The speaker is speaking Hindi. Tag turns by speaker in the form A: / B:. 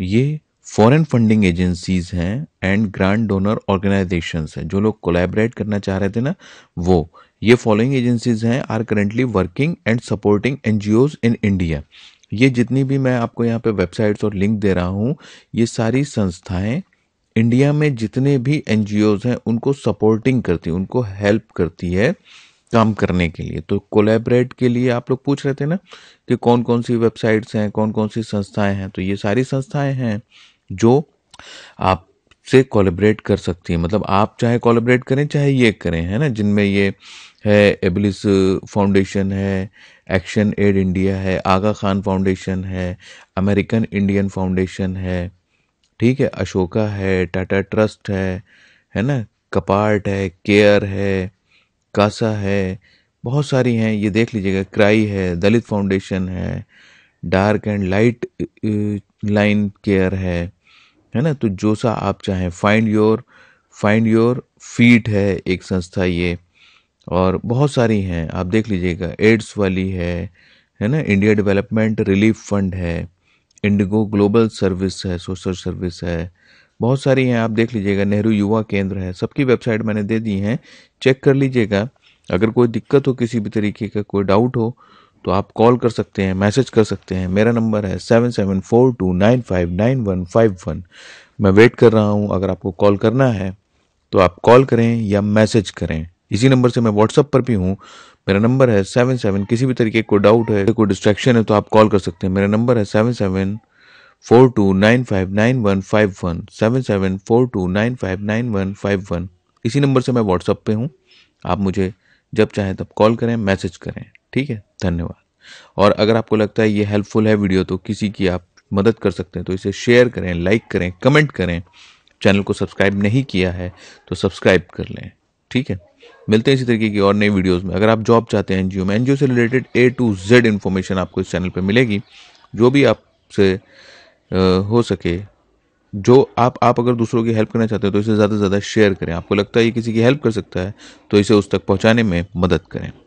A: ये फॉरेन फंडिंग एजेंसीज हैं एंड ग्रांट डोनर ऑर्गेनाइजेशंस हैं जो लोग कोलैबोरेट करना चाह रहे थे ना वो ये फॉलोइंग एजेंसीज हैं are currently working and supporting an in India ये जितनी भी मैं आपको यहाँ पे वेबसाइट्स और लिंक दे रहा हूँ ये सारी संस्थाएं इंडिया में जितने भी एन हैं उनको सपोर्टिंग करती है उनको हेल्प करती है काम करने के लिए तो कोलेबरेट के लिए आप लोग पूछ रहे थे ना कि कौन कौन सी वेबसाइट्स हैं कौन कौन सी संस्थाएं हैं तो ये सारी संस्थाएं हैं जो आप से कोलेबरेट कर सकती हैं मतलब आप चाहे कोलेबरेट करें चाहे ये करें है ना जिनमें ये है एबलिस फाउंडेशन है एक्शन एड इंडिया है आगा खान फाउंडेशन है अमेरिकन इंडियन फाउंडेशन है ठीक है अशोका है टाटा ट्रस्ट है है ना कपार्ट है केयर है कासा है बहुत सारी हैं ये देख लीजिएगा क्राई है दलित फाउंडेशन है dark and light line care है है ना तो जो सा आप चाहें find your find your feet है एक संस्था ये और बहुत सारी हैं आप देख लीजिएगा एड्स वाली है है ना इंडिया डेवलपमेंट रिलीफ फंड है इंडिगो ग्लोबल सर्विस है सोशल सर्विस है बहुत सारी हैं आप देख लीजिएगा नेहरू युवा केंद्र है सबकी वेबसाइट मैंने दे दी हैं चेक कर लीजिएगा अगर कोई दिक्कत हो किसी भी तरीके का कोई डाउट हो तो आप कॉल कर सकते हैं मैसेज कर सकते हैं मेरा नंबर है seven seven four two nine five nine one five one मैं वेट कर रहा हूँ अगर आपको कॉल करना है तो आप कॉल करें या मैसेज करें इसी नंबर से मैं व्हाट्सअप पर भी हूँ मेरा नंबर है सेवन सेवन किसी भी तरीके को डाउट है कोई डिस्ट्रैक्शन है तो आप कॉल कर सकते हैं मेरा नंबर है seven seven four two nine five nine one five one seven seven four two nine five nine one five one इसी नंबर से मैं व्हाट्सअप पे हूँ आप मुझे जब चाहे तब कॉल करें मैसेज करें ठीक है धन्यवाद और अगर आपको लगता है ये हेल्पफुल है वीडियो तो किसी की आप मदद कर सकते हैं तो इसे शेयर करें लाइक करें कमेंट करें चैनल को सब्सक्राइब नहीं किया है तो सब्सक्राइब कर लें ठीक है मिलते हैं इसी तरीके की और नई वीडियोस में अगर आप जॉब चाहते हैं एनजीओ में एनजीओ से related A to Z information आपको इस चैनल पर मिलेगी जो भी आपसे हो सके जो आप आप अगर दूसरों की हेल्प करना चाहते हैं तो इसे ज़्यादा से ज़्यादा शेयर करें आपको लगता है ये किसी की हेल्प कर सकता है तो इसे उस तक पहुँचाने में मदद करें